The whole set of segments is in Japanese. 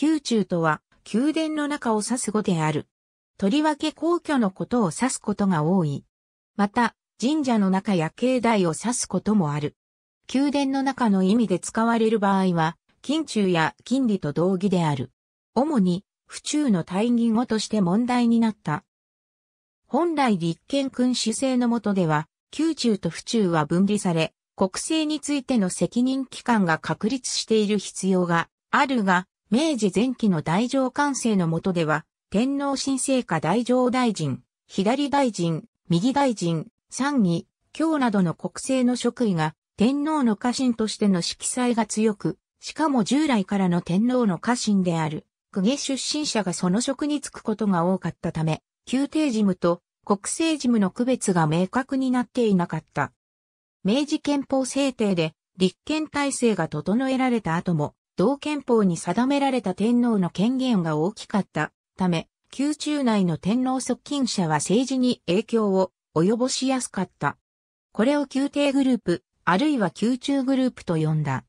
宮中とは、宮殿の中を指す語である。とりわけ皇居のことを指すことが多い。また、神社の中や境内を指すこともある。宮殿の中の意味で使われる場合は、近中や近利と同義である。主に、府中の大義語として問題になった。本来立憲君主制の下では、宮中と府中は分離され、国政についての責任機関が確立している必要があるが、明治前期の大乗官制の下では、天皇神聖下大乗大臣、左大臣、右大臣、参議、京などの国政の職位が天皇の家臣としての色彩が強く、しかも従来からの天皇の家臣である、公家出身者がその職に就くことが多かったため、宮廷事務と国政事務の区別が明確になっていなかった。明治憲法制定で立憲体制が整えられた後も、同憲法に定められた天皇の権限が大きかったため、宮中内の天皇側近者は政治に影響を及ぼしやすかった。これを宮廷グループ、あるいは宮中グループと呼んだ。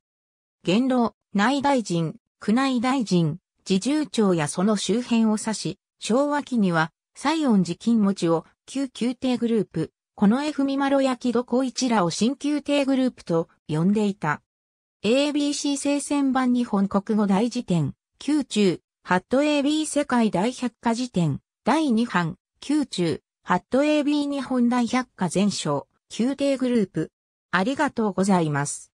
元老、内大臣、宮内大臣、自重長やその周辺を指し、昭和期には、西恩寺金持ちを旧宮廷グループ、この絵文丸焼きどこ一らを新宮廷グループと呼んでいた。ABC 聖戦版日本国語大辞典、宮中、ハット AB 世界大百科辞典、第2版、宮中、ハット AB 日本大百科全書、宮廷グループ。ありがとうございます。